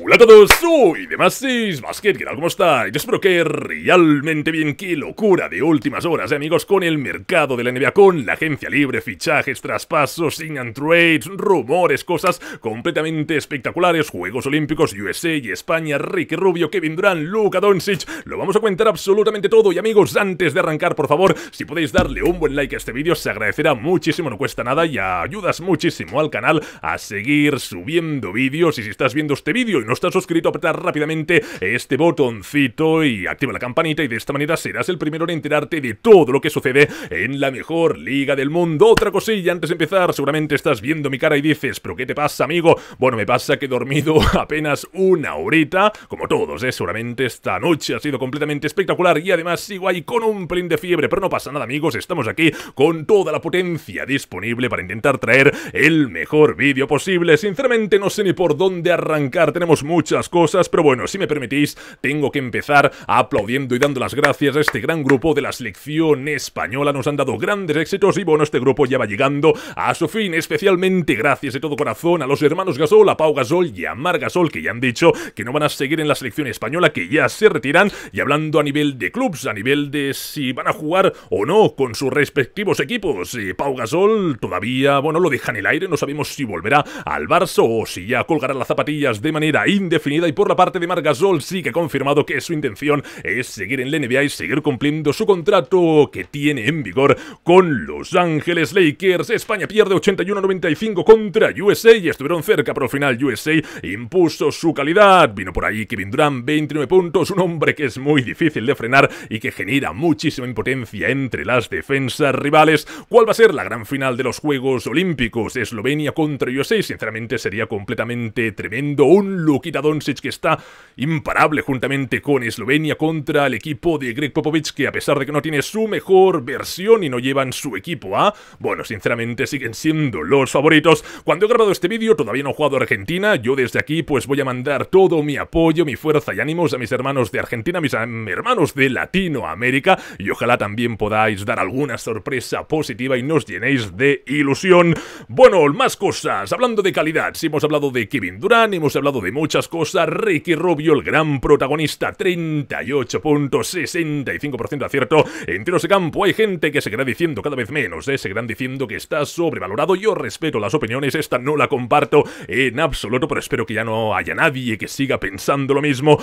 Hola a todos, soy Demasis Basket, ¿qué tal? ¿Cómo estáis? Yo espero que realmente bien, qué locura de últimas horas, eh, amigos, con el mercado de la NBA, con la agencia libre, fichajes, traspasos, sin and trades, rumores, cosas completamente espectaculares, Juegos Olímpicos, USA y España, Ricky Rubio, Kevin Durant, Luka Doncic, lo vamos a contar absolutamente todo y amigos, antes de arrancar, por favor, si podéis darle un buen like a este vídeo, se agradecerá muchísimo, no cuesta nada y ayudas muchísimo al canal a seguir subiendo vídeos y si estás viendo este vídeo no estás suscrito, aprieta rápidamente este botoncito y activa la campanita y de esta manera serás el primero en enterarte de todo lo que sucede en la mejor liga del mundo. Otra cosilla antes de empezar, seguramente estás viendo mi cara y dices, pero ¿qué te pasa amigo? Bueno, me pasa que he dormido apenas una horita, como todos, ¿eh? seguramente esta noche ha sido completamente espectacular y además sigo ahí con un pelín de fiebre, pero no pasa nada amigos, estamos aquí con toda la potencia disponible para intentar traer el mejor vídeo posible. Sinceramente no sé ni por dónde arrancar, tenemos muchas cosas, pero bueno, si me permitís, tengo que empezar aplaudiendo y dando las gracias a este gran grupo de la selección española. Nos han dado grandes éxitos y bueno, este grupo ya va llegando a su fin. Especialmente gracias de todo corazón a los hermanos Gasol, a Pau Gasol y a Mar Gasol, que ya han dicho que no van a seguir en la selección española, que ya se retiran. Y hablando a nivel de clubs, a nivel de si van a jugar o no con sus respectivos equipos. Y eh, Pau Gasol todavía, bueno, lo deja en el aire, no sabemos si volverá al Barça o si ya colgará las zapatillas de manera indefinida y por la parte de Gasol sí que ha confirmado que su intención es seguir en la NBA y seguir cumpliendo su contrato que tiene en vigor con Los Ángeles Lakers. España pierde 81-95 contra USA y estuvieron cerca, pero al final USA impuso su calidad. Vino por ahí Kevin Durant, 29 puntos, un hombre que es muy difícil de frenar y que genera muchísima impotencia entre las defensas rivales. ¿Cuál va a ser la gran final de los Juegos Olímpicos? Eslovenia contra USA, sinceramente sería completamente tremendo. Un Luquita Doncic que está imparable juntamente con Eslovenia contra el equipo de Greg Popovich que a pesar de que no tiene su mejor versión y no llevan su equipo A, bueno, sinceramente siguen siendo los favoritos. Cuando he grabado este vídeo todavía no he jugado Argentina, yo desde aquí pues voy a mandar todo mi apoyo, mi fuerza y ánimos a mis hermanos de Argentina, a mis hermanos de Latinoamérica y ojalá también podáis dar alguna sorpresa positiva y nos llenéis de ilusión. Bueno, más cosas, hablando de calidad, si hemos hablado de Kevin Durant, hemos hablado de muchas cosas. Ricky Rubio, el gran protagonista, 38.65% de acierto en tiros de campo. Hay gente que seguirá diciendo cada vez menos, ¿eh? seguirán diciendo que está sobrevalorado. Yo respeto las opiniones, esta no la comparto en absoluto, pero espero que ya no haya nadie que siga pensando lo mismo.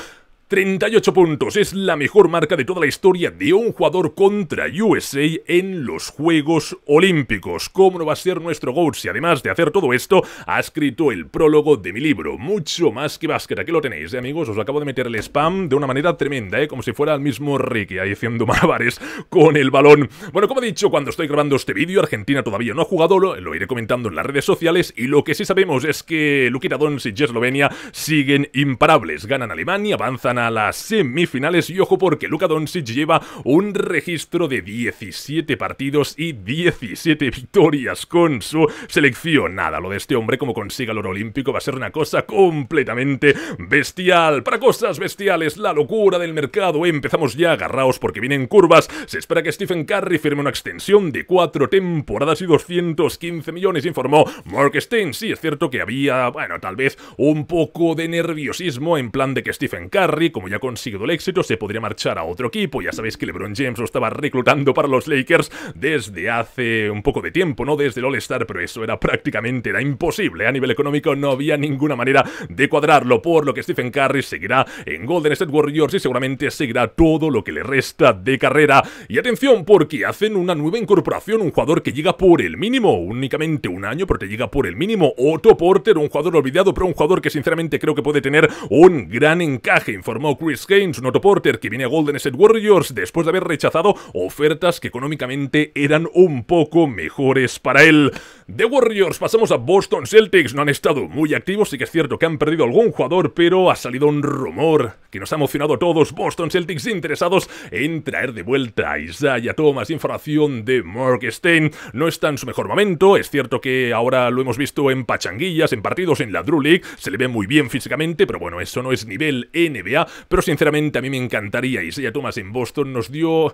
38 puntos es la mejor marca de toda la historia de un jugador contra USA en los Juegos Olímpicos. ¿Cómo no va a ser nuestro GOAT si además de hacer todo esto ha escrito el prólogo de mi libro? Mucho más que básquet. Aquí lo tenéis, ¿eh, amigos. Os acabo de meter el spam de una manera tremenda, ¿eh? como si fuera el mismo Ricky ahí haciendo malabares con el balón. Bueno, como he dicho, cuando estoy grabando este vídeo, Argentina todavía no ha jugado. Lo, lo iré comentando en las redes sociales. Y lo que sí sabemos es que Luquita Dons y Eslovenia siguen imparables. Ganan Alemania, avanzan a las semifinales y ojo porque Luka Doncic lleva un registro de 17 partidos y 17 victorias con su selección. Nada, lo de este hombre como consiga el oro olímpico va a ser una cosa completamente bestial. Para cosas bestiales, la locura del mercado. Empezamos ya, agarraos porque vienen curvas. Se espera que Stephen Curry firme una extensión de 4 temporadas y 215 millones, informó Mark Stein. Sí, es cierto que había, bueno, tal vez un poco de nerviosismo en plan de que Stephen Curry como ya ha conseguido el éxito, se podría marchar a otro equipo. Ya sabéis que LeBron James lo estaba reclutando para los Lakers desde hace un poco de tiempo, ¿no? Desde el All-Star, pero eso era prácticamente era imposible. A nivel económico no había ninguna manera de cuadrarlo, por lo que Stephen Curry seguirá en Golden State Warriors y seguramente seguirá todo lo que le resta de carrera. Y atención, porque hacen una nueva incorporación, un jugador que llega por el mínimo, únicamente un año, pero llega por el mínimo. Otto Porter, un jugador olvidado, pero un jugador que sinceramente creo que puede tener un gran encaje. informe Chris Gaines, un otro porter, que viene a Golden State Warriors después de haber rechazado ofertas que económicamente eran un poco mejores para él. De Warriors pasamos a Boston Celtics, no han estado muy activos, sí que es cierto que han perdido algún jugador, pero ha salido un rumor que nos ha emocionado a todos, Boston Celtics interesados en traer de vuelta a Isaiah Thomas, información de Mark Stein, no está en su mejor momento, es cierto que ahora lo hemos visto en pachanguillas, en partidos en la Drew League, se le ve muy bien físicamente, pero bueno, eso no es nivel NBA, pero sinceramente a mí me encantaría. Isaiah Thomas en Boston nos dio...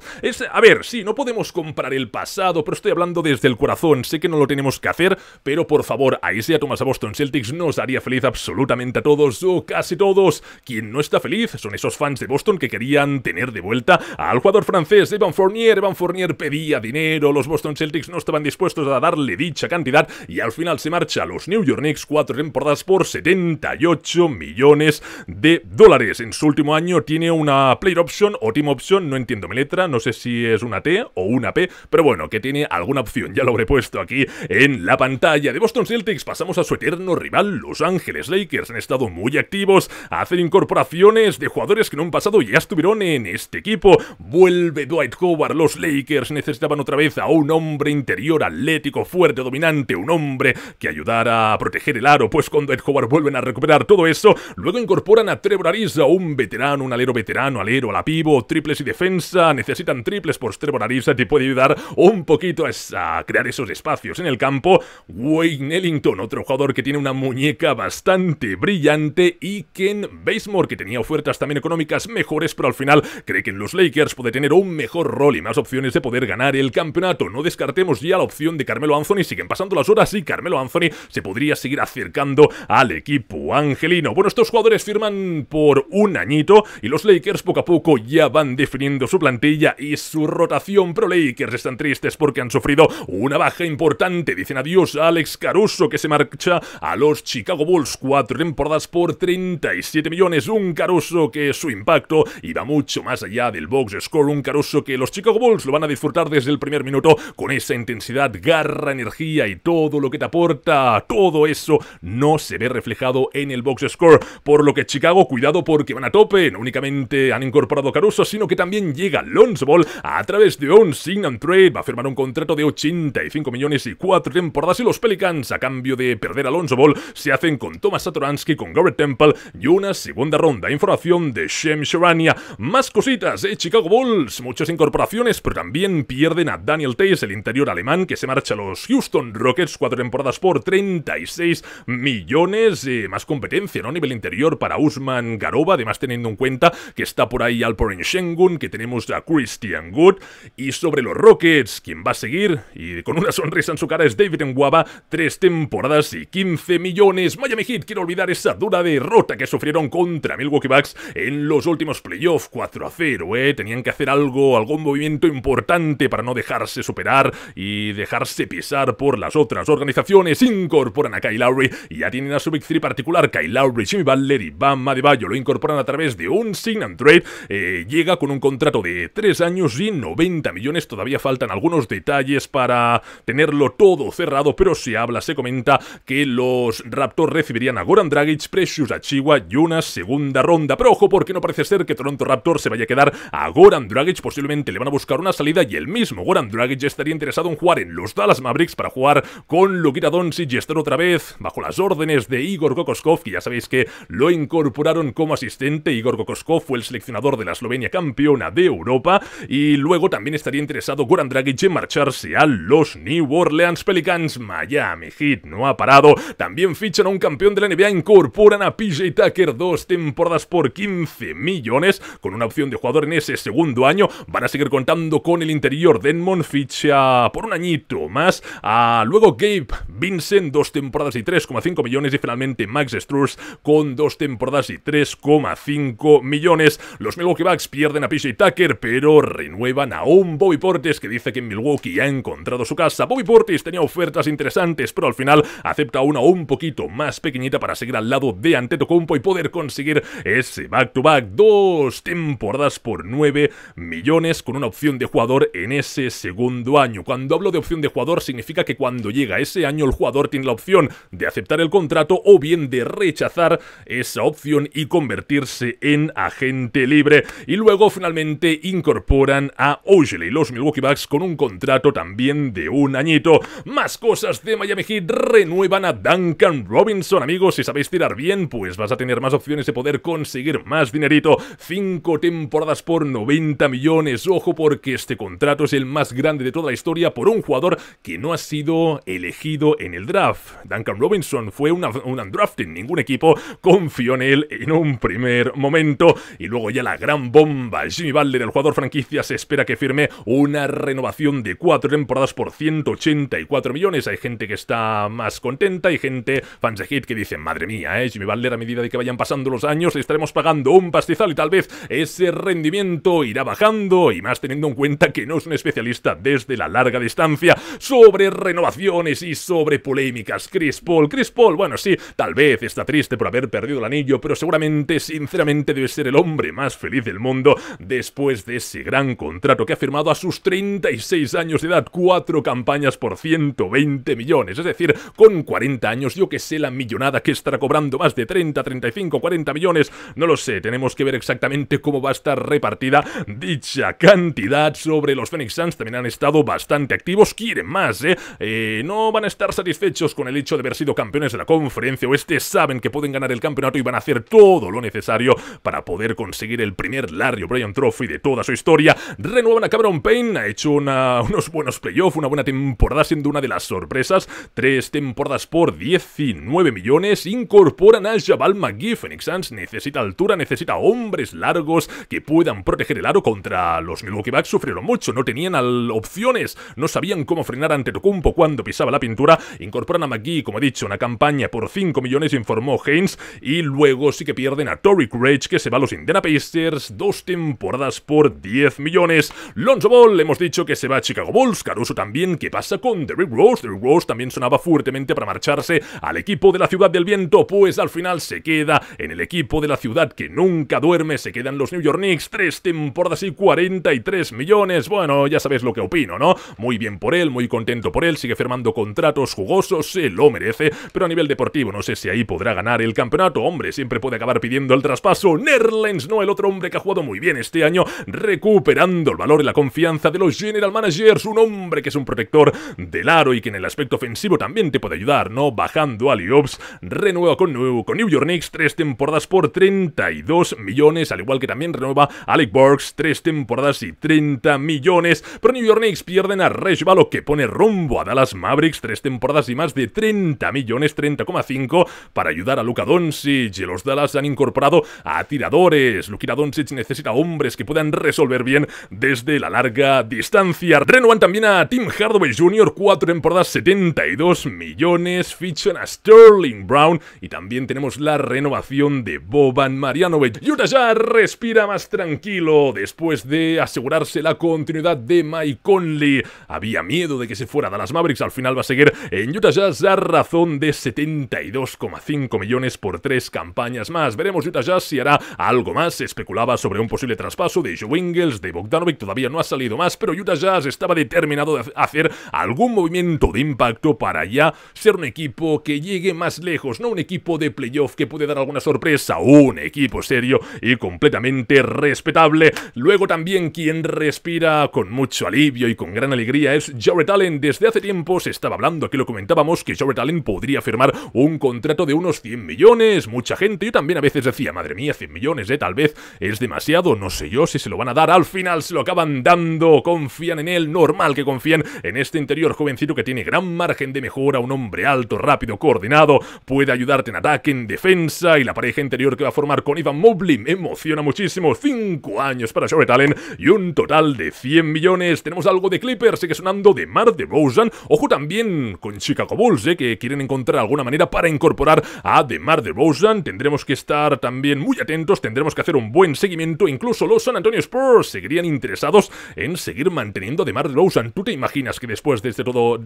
A ver, sí, no podemos comprar el pasado, pero estoy hablando desde el corazón. Sé que no lo tenemos que hacer, pero por favor, a Isaiah Thomas a Boston Celtics nos haría feliz absolutamente a todos, o casi todos. Quien no está feliz son esos fans de Boston que querían tener de vuelta al jugador francés Evan Fournier. Evan Fournier pedía dinero, los Boston Celtics no estaban dispuestos a darle dicha cantidad y al final se marcha a los New York Knicks cuatro temporadas por 78 millones de dólares. En su último año tiene una player option o team option, no entiendo mi letra, no sé si es una T o una P, pero bueno, que tiene alguna opción, ya lo habré puesto aquí en la pantalla. De Boston Celtics pasamos a su eterno rival, Los Ángeles Lakers, han estado muy activos, a hacer incorporaciones de jugadores que en un pasado ya estuvieron en este equipo, vuelve Dwight Howard, los Lakers necesitaban otra vez a un hombre interior atlético, fuerte, dominante, un hombre que ayudara a proteger el aro, pues cuando Dwight Howard vuelven a recuperar todo eso, luego incorporan a Trevor Ariza, un un veterano, un alero veterano, alero a la pivo, triples y defensa, necesitan triples por Trevor Ariza te puede ayudar un poquito a, crear esos espacios en el campo. Wayne Ellington, otro jugador que tiene una muñeca bastante brillante y Ken Basemore, que tenía ofertas también económicas mejores, pero al final cree que en los Lakers puede tener un mejor rol y más opciones de poder ganar el campeonato. No descartemos ya la opción de Carmelo Anthony, siguen pasando las horas y Carmelo Anthony se podría seguir acercando al equipo angelino. Bueno, estos jugadores firman por un añito y los Lakers poco a poco ya van definiendo su plantilla y su rotación. Pro Lakers están tristes porque han sufrido una baja importante. Dicen adiós a Alex Caruso que se marcha a los Chicago Bulls. Cuatro temporadas por 37 millones. Un Caruso que su impacto iba mucho más allá del box score. Un Caruso que los Chicago Bulls lo van a disfrutar desde el primer minuto con esa intensidad, garra, energía y todo lo que te aporta. Todo eso no se ve reflejado en el box score. Por lo que Chicago, cuidado porque van a tope, no únicamente han incorporado Caruso, sino que también llega Lonzo Ball a través de un sign and trade, va a firmar un contrato de 85 millones y 4 temporadas y los Pelicans a cambio de perder a Lonzo Ball se hacen con Thomas Satoransky, con Garrett Temple y una segunda ronda. Información de Shem Sharania. Más cositas de Chicago Bulls, muchas incorporaciones, pero también pierden a Daniel Tays, el interior alemán que se marcha a los Houston Rockets, cuatro temporadas por 36 millones, más competencia, ¿no? A nivel interior para Usman Garoba, además teniendo en cuenta que está por ahí Alperen Shengun, que tenemos a Christian Good, y sobre los Rockets, quien va a seguir, y con una sonrisa en su cara es David Nguaba, tres temporadas y 15 millones. Miami Heat, quiero olvidar esa dura derrota que sufrieron contra Milwaukee Bucks en los últimos playoffs, 4 a 0, ¿eh? tenían que hacer algo, algún movimiento importante para no dejarse superar y dejarse pisar por las otras organizaciones, incorporan a Kyle Lowry, y ya tienen a su Big particular, Kyle Lowry, Jimmy Butler y Bam Adebayo, lo incorporan a a través de un sign and trade. Eh, llega con un contrato de 3 años y 90 millones. Todavía faltan algunos detalles para tenerlo todo cerrado, pero se habla, se comenta que los Raptors recibirían a Goran Dragic, Precious Achiwa y una segunda ronda. Pero ojo, porque no parece ser que Toronto Raptors se vaya a quedar a Goran Dragic. Posiblemente le van a buscar una salida y el mismo Goran Dragic estaría interesado en jugar en los Dallas Mavericks para jugar con Lukita Doncic y estar otra vez bajo las órdenes de Igor Kokoskov, que ya sabéis que lo incorporaron como asistente Igor Kokoskov fue el seleccionador de la Eslovenia campeona de Europa, y luego también estaría interesado Goran Dragic en marcharse a los New Orleans Pelicans. Miami Heat no ha parado, también fichan a un campeón de la NBA, incorporan a PJ Tucker dos temporadas por 15 millones, con una opción de jugador en ese segundo año, van a seguir contando con el interior Denmon, ficha por un añito más, a ah, luego Gabe Vincent, dos temporadas y 3,5 millones, y finalmente Max Struz con dos temporadas y 3,5 5 millones. Los Milwaukee Bucks pierden a y Tucker, pero renuevan a un Bobby Portis que dice que en Milwaukee ha encontrado su casa. Bobby Portis tenía ofertas interesantes, pero al final acepta una un poquito más pequeñita para seguir al lado de Antetokounmpo y poder conseguir ese back-to-back. Dos temporadas por 9 millones con una opción de jugador en ese segundo año. Cuando hablo de opción de jugador significa que cuando llega ese año el jugador tiene la opción de aceptar el contrato o bien de rechazar esa opción y convertir en agente libre y luego finalmente incorporan a Ogilvy, los Milwaukee Bucks, con un contrato también de un añito. Más cosas de Miami Heat renuevan a Duncan Robinson, amigos. Si sabéis tirar bien, pues vas a tener más opciones de poder conseguir más dinerito. Cinco temporadas por 90 millones. Ojo, porque este contrato es el más grande de toda la historia por un jugador que no ha sido elegido en el draft. Duncan Robinson fue un un en Ningún equipo confió en él en un primer momento. Y luego ya la gran bomba. Jimmy Butler, el jugador franquicia, se espera que firme una renovación de cuatro temporadas por 184 millones. Hay gente que está más contenta y gente, fans de Hit, que dicen, madre mía, eh, Jimmy Butler, a medida de que vayan pasando los años, le estaremos pagando un pastizal y tal vez ese rendimiento irá bajando y más teniendo en cuenta que no es un especialista desde la larga distancia sobre renovaciones y sobre polémicas. Chris Paul, Chris Paul, bueno, sí, tal vez está triste por haber perdido el anillo, pero seguramente sin sinceramente debe ser el hombre más feliz del mundo después de ese gran contrato que ha firmado a sus 36 años de edad, cuatro campañas por 120 millones, es decir, con 40 años, yo que sé la millonada que estará cobrando más de 30, 35, 40 millones, no lo sé, tenemos que ver exactamente cómo va a estar repartida dicha cantidad sobre los Phoenix Suns, también han estado bastante activos, quieren más, ¿eh? ¿eh? no van a estar satisfechos con el hecho de haber sido campeones de la conferencia oeste, saben que pueden ganar el campeonato y van a hacer todo lo necesario para poder conseguir el primer Larry O'Brien Trophy de toda su historia. Renuevan a Cameron Payne, ha hecho unos buenos playoffs, una buena temporada siendo una de las sorpresas. Tres temporadas por 19 millones. Incorporan a Jabal McGee. Phoenix Suns necesita altura, necesita hombres largos que puedan proteger el aro contra los Milwaukee Bucks. Sufrieron mucho, no tenían opciones, no sabían cómo frenar ante Tocumpo cuando pisaba la pintura. Incorporan a McGee, como he dicho, una campaña por 5 millones, informó Haynes. Y luego sí que pierden a Torrey que se va a los Indiana Pacers, dos temporadas por 10 millones. Lonzo Ball, hemos dicho que se va a Chicago Bulls, Caruso también, ¿qué pasa con Derrick Rose? Derrick Rose también sonaba fuertemente para marcharse al equipo de la Ciudad del Viento, pues al final se queda en el equipo de la ciudad que nunca duerme, se quedan los New York Knicks, tres temporadas y 43 millones. Bueno, ya sabes lo que opino, ¿no? Muy bien por él, muy contento por él, sigue firmando contratos jugosos, se lo merece, pero a nivel deportivo no sé si ahí podrá ganar el campeonato. Hombre, siempre puede acabar pidiendo el traspaso Paso, Nerlens, no el otro hombre que ha jugado muy bien este año, recuperando el valor y la confianza de los general managers, un hombre que es un protector del aro y que en el aspecto ofensivo también te puede ayudar, ¿no? Bajando a Liobs renueva con, con New York Knicks, tres temporadas por 32 millones, al igual que también renueva Alec Burks, tres temporadas y 30 millones, pero New York Knicks pierden a lo que pone rumbo a Dallas Mavericks, tres temporadas y más de 30 millones, 30,5 para ayudar a Luka Doncic, los Dallas han incorporado a tiradores. Luka Doncic necesita hombres que puedan resolver bien desde la larga distancia. Renovan también a Tim Hardaway Jr., 4 temporadas, 72 millones. Fichan a Sterling Brown y también tenemos la renovación de Boban Marjanovic. Utah ya respira más tranquilo después de asegurarse la continuidad de Mike Conley. Había miedo de que se fuera Dallas Mavericks, al final va a seguir en Utah Jazz a razón de 72,5 millones por tres campañas más. Veremos Utah Jazz si hará algo más. Se especulaba sobre un posible traspaso de Joe wingles de Bogdanovic, todavía no ha salido más, pero Utah Jazz estaba determinado de hacer algún movimiento de impacto para ya ser un equipo que llegue más lejos, no un equipo de playoff que puede dar alguna sorpresa, un equipo serio y completamente respetable. Luego también quien respira con mucho alivio y con gran alegría es Jared Allen. Desde hace tiempo se estaba hablando, aquí lo comentábamos, que Jared Allen podría firmar un contrato de unos 100 millones, mucha gente, Y también a veces decía, madre mía, 100 millones, eh, tal vez es demasiado, no sé yo si se lo van a dar, al final se lo acaban dando, confían en él, normal que confían en este interior jovencito que tiene gran margen de mejora, un hombre alto, rápido, coordinado, puede ayudarte en ataque, en defensa, y la pareja interior que va a formar con Ivan Mobley me emociona muchísimo, 5 años para Shore Talent y un total de 100 millones, tenemos algo de Clipper, sigue sonando de Mar de Bowsan. ojo también con Chicago Bulls, eh, que quieren encontrar alguna manera para incorporar a de Mar de Bowsan. tendremos que estar también muy atentos, tendremos que hacer un buen seguimiento, incluso los San Antonio Spurs seguirían interesados en seguir manteniendo a de DeRozan. ¿Tú te imaginas que después de, este todo,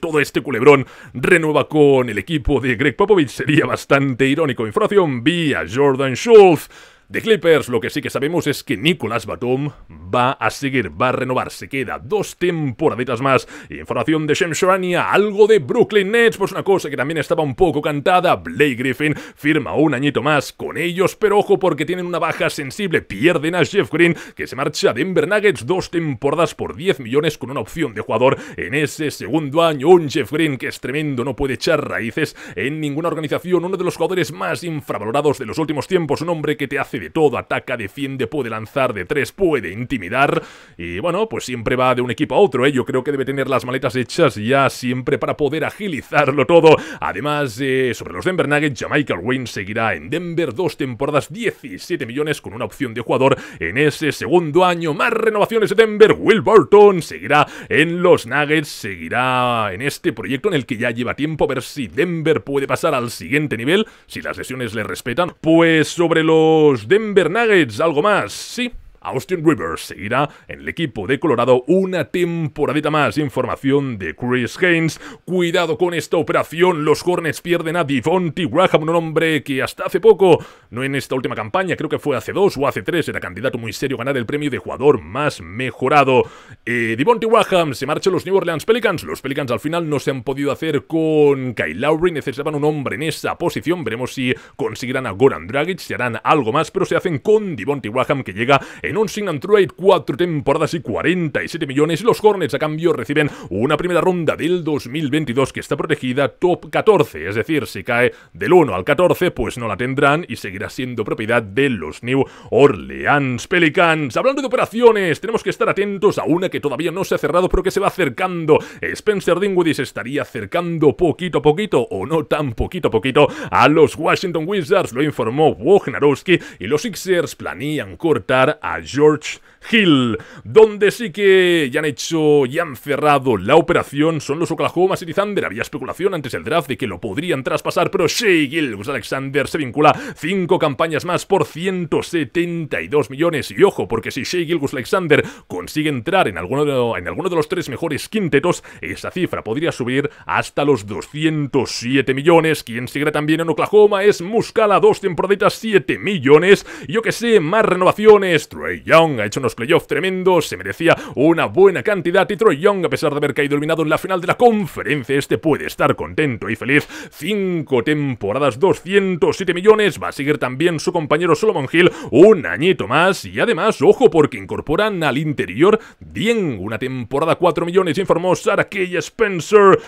todo este culebrón renueva con el equipo de Greg Popovich? Sería bastante irónico. Información vía Jordan Schultz de Clippers lo que sí que sabemos es que Nicolas Batum va a seguir, va a renovar, se queda dos temporaditas más. Información de Shem Sharania, algo de Brooklyn Nets, pues una cosa que también estaba un poco cantada, Blake Griffin firma un añito más con ellos, pero ojo porque tienen una baja sensible, pierden a Jeff Green que se marcha a Denver Nuggets dos temporadas por 10 millones con una opción de jugador en ese segundo año, un Jeff Green que es tremendo, no puede echar raíces en ninguna organización, uno de los jugadores más infravalorados de los últimos tiempos, un hombre que te hace de todo, ataca, defiende, puede lanzar de tres, puede intimidar. Y bueno, pues siempre va de un equipo a otro, ¿eh? Yo creo que debe tener las maletas hechas ya siempre para poder agilizarlo todo. Además, eh, sobre los Denver Nuggets, Michael Wayne seguirá en Denver dos temporadas, 17 millones con una opción de jugador en ese segundo año. Más renovaciones de Denver, Will Burton seguirá en los Nuggets, seguirá en este proyecto en el que ya lleva tiempo. A ver si Denver puede pasar al siguiente nivel, si las lesiones le respetan. Pues sobre los Denver Nuggets, algo más, sí. Austin Rivers seguirá en el equipo de Colorado una temporadita más. Información de Chris Haynes. Cuidado con esta operación. Los Hornets pierden a Devontae Graham, un hombre que hasta hace poco, no en esta última campaña, creo que fue hace dos o hace tres, era candidato muy serio a ganar el premio de jugador más mejorado. Eh, Devontae se marcha a los New Orleans Pelicans. Los Pelicans al final no se han podido hacer con Kyle Lowry. Necesitaban un hombre en esa posición. Veremos si conseguirán a Goran Dragic. si harán algo más, pero se hacen con Devontae Graham que llega en un sign trade, 4 temporadas y 47 millones. Los Hornets a cambio reciben una primera ronda del 2022 que está protegida top 14, es decir, si cae del 1 al 14 pues no la tendrán y seguirá siendo propiedad de los New Orleans Pelicans. Hablando de operaciones, tenemos que estar atentos a una que todavía no se ha cerrado pero que se va acercando. Spencer Dinwiddie se estaría acercando poquito a poquito o no tan poquito a poquito a los Washington Wizards, lo informó Wojnarowski y los Sixers planean cortar a George Hill, donde sí que ya han hecho, y han cerrado la operación, son los Oklahoma City Thunder. Había especulación antes del draft de que lo podrían traspasar, pero Shea Gilgus Alexander se vincula cinco campañas más por 172 millones. Y ojo, porque si Shea Gilgus Alexander consigue entrar en alguno, de, en alguno de los tres mejores quintetos, esa cifra podría subir hasta los 207 millones. Quien sigue también en Oklahoma es Muscala, dos temporaditas, 7 millones. Yo que sé, más renovaciones. Trey Young ha hecho unos playoff tremendo, se merecía una buena cantidad y Troy Young, a pesar de haber caído eliminado en la final de la conferencia, este puede estar contento y feliz. Cinco temporadas, 207 millones, va a seguir también su compañero Solomon Hill un añito más y además, ojo, porque incorporan al interior bien una temporada 4 millones, informó Sarah K. Spencer.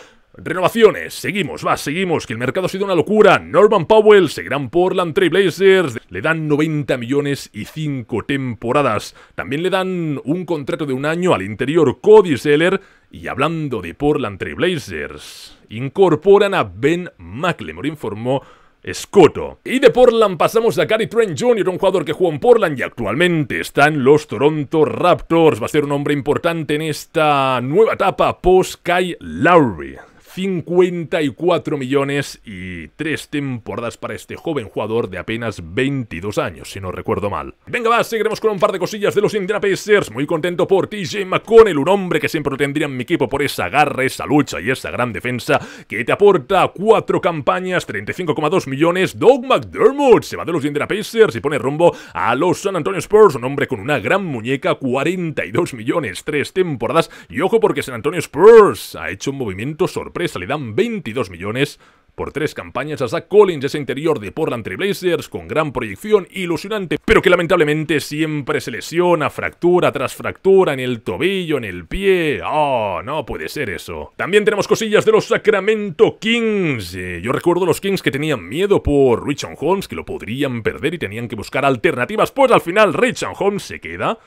Renovaciones, seguimos, va, seguimos, que el mercado ha sido una locura. Norman Powell, se seguirán Portland Blazers le dan 90 millones y 5 temporadas. También le dan un contrato de un año al interior Cody Seller. Y hablando de Portland Blazers, incorporan a Ben McLemore, informó Scotto Y de Portland pasamos a Gary Trent Jr., un jugador que jugó en Portland y actualmente está en los Toronto Raptors. Va a ser un hombre importante en esta nueva etapa post-Kai Lowry. 54 millones y 3 temporadas para este joven jugador de apenas 22 años, si no recuerdo mal. Venga va, seguiremos con un par de cosillas de los Indiana Pacers. Muy contento por TJ McConnell, un hombre que siempre lo tendría en mi equipo por esa garra, esa lucha y esa gran defensa que te aporta cuatro campañas, 35,2 millones. Doug McDermott se va de los Indiana Pacers y pone rumbo a los San Antonio Spurs, un hombre con una gran muñeca, 42 millones, 3 temporadas. Y ojo porque San Antonio Spurs ha hecho un movimiento sorpresa le dan 22 millones por tres campañas a Zach Collins, ese interior de Portland Blazers, con gran proyección, ilusionante, pero que lamentablemente siempre se lesiona, fractura tras fractura en el tobillo, en el pie. Oh, no puede ser eso. También tenemos cosillas de los Sacramento Kings. Eh, yo recuerdo los Kings que tenían miedo por Richard Holmes, que lo podrían perder y tenían que buscar alternativas. Pues al final Richard Holmes se queda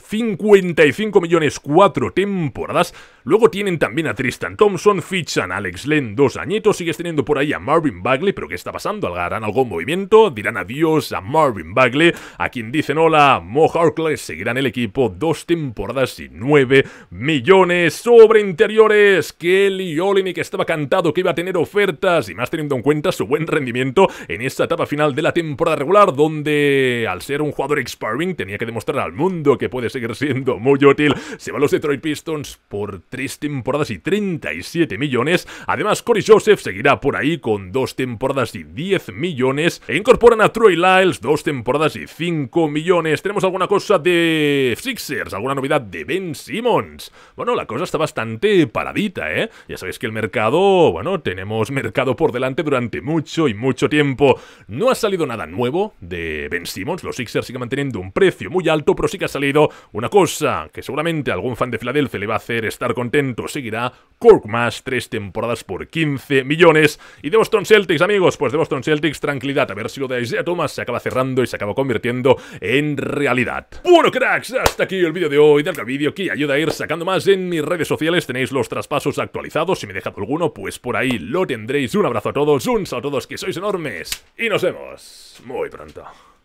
55 millones, 4 temporadas. Luego tienen también a Tristan Thompson, fichan a Alex Len, dos añitos. Sigues teniendo por ahí a Marvin Bagley, pero ¿qué está pasando? algarán algún movimiento? ¿Dirán adiós a Marvin Bagley? A quien dicen hola, Mo Harkless seguirá en el equipo dos temporadas y 9 millones. Sobre interiores, Kelly que estaba cantado que iba a tener ofertas y más teniendo en cuenta su buen rendimiento en esta etapa final de la temporada regular, donde al ser un jugador expiring tenía que demostrar al mundo que puede seguir siendo muy útil. Se van los Detroit Pistons por 3 temporadas y 37 millones. Además, Cory Joseph seguirá por ahí con 2 temporadas y 10 millones. E incorporan a Troy Lyles, 2 temporadas y 5 millones. Tenemos alguna cosa de Sixers, alguna novedad de Ben Simmons. Bueno, la cosa está bastante paradita, ¿eh? Ya sabéis que el mercado, bueno, tenemos mercado por delante durante mucho y mucho tiempo. No ha salido nada nuevo de Ben Simmons. Los Sixers siguen manteniendo un precio muy alto, pero sí que ha salido una cosa que seguramente algún fan de Filadelfia le va a hacer estar contento seguirá Kirk más tres temporadas por 15 millones. Y de Boston Celtics, amigos, pues de Boston Celtics, tranquilidad. A ver si lo de Isaiah Thomas se acaba cerrando y se acaba convirtiendo en realidad. Bueno, cracks, hasta aquí el vídeo de hoy. tal al vídeo que ayuda a ir sacando más en mis redes sociales. Tenéis los traspasos actualizados. Si me he dejado alguno, pues por ahí lo tendréis. Un abrazo a todos, un saludo a todos que sois enormes. Y nos vemos muy pronto.